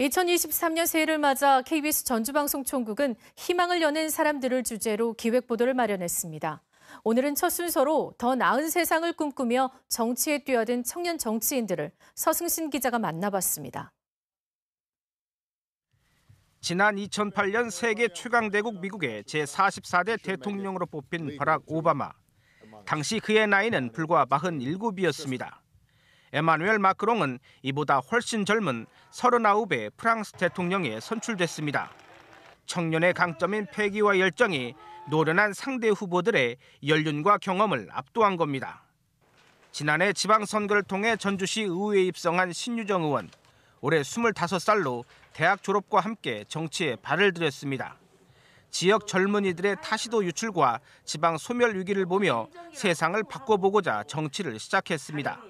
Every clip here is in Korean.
2023년 새해를 맞아 KBS 전주방송총국은 희망을 여는 사람들을 주제로 기획보도를 마련했습니다. 오늘은 첫 순서로 더 나은 세상을 꿈꾸며 정치에 뛰어든 청년 정치인들을 서승신 기자가 만나봤습니다. 지난 2008년 세계 최강대국 미국의 제44대 대통령으로 뽑힌 바락 오바마. 당시 그의 나이는 불과 47이었습니다. 에마누엘 마크롱은 이보다 훨씬 젊은 39의 프랑스 대통령에 선출됐습니다. 청년의 강점인 패기와 열정이 노련한 상대 후보들의 연륜과 경험을 압도한 겁니다. 지난해 지방선거를 통해 전주시 의회에 입성한 신유정 의원. 올해 25살로 대학 졸업과 함께 정치에 발을 들였습니다. 지역 젊은이들의 타시도 유출과 지방 소멸 위기를 보며 세상을 바꿔보고자 정치를 시작했습니다.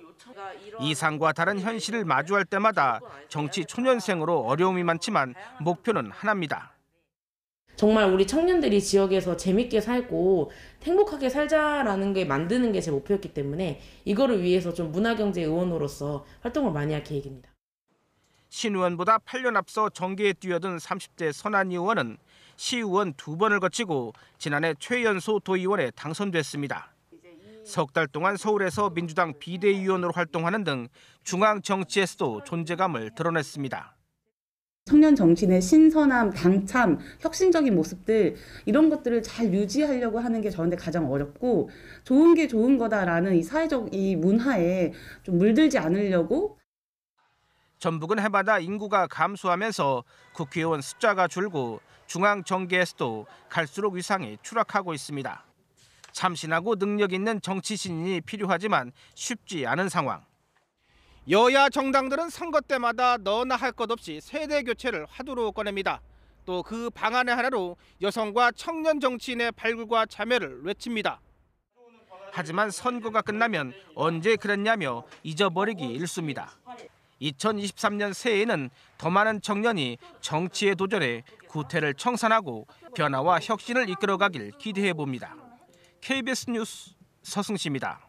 이 상과 다른 현실을 마주할 때마다 정치 초년생으로 어려움이 많지만 목표는 하나입니다. 정말 우리 청년들이 지역에서 재밌게 살고 행복하게 살자라는 게 만드는 게 제 목표였기 때문에 이거를 위해서 좀 문화경제 의원으로서 활동을 많이 할 계획입니다. 신 의원보다 8년 앞서 정계에 뛰어든 30대 선한 의원은 시의원 두 번을 거치고 지난해 최연소 도의원에 당선됐습니다. 석달 동안 서울에서 민주당 비대위원으로 활동하는 등 중앙 정치에서도 존재감을 드러냈습니다. 청년 정치인의 신선함, 당참, 혁신적인 모습들 이런 것들을 잘 유지하려고 하는 게 저한테 가장 어렵고 좋은 게 좋은 거다라는 이 사회적 이 문화에 좀 물들지 않으려고 전북은 해마다 인구가 감소하면서 국회의원 숫자가 줄고 중앙 정계에서도 갈수록 위상이 추락하고 있습니다. 참신하고 능력 있는 정치 신인이 필요하지만 쉽지 않은 상황. 여야 정당들은 선거 때마다 너나 할 것 없이 세대 교체를 화두로 꺼냅니다. 또 그 방안의 하나로 여성과 청년 정치인의 발굴과 자매를 외칩니다. 하지만 선거가 끝나면 언제 그랬냐며 잊어버리기 일쑤입니다. 2023년 새해에는 더 많은 청년이 정치에 도전해 구태를 청산하고 변화와 혁신을 이끌어가길 기대해 봅니다. KBS 뉴스 서승씨입니다.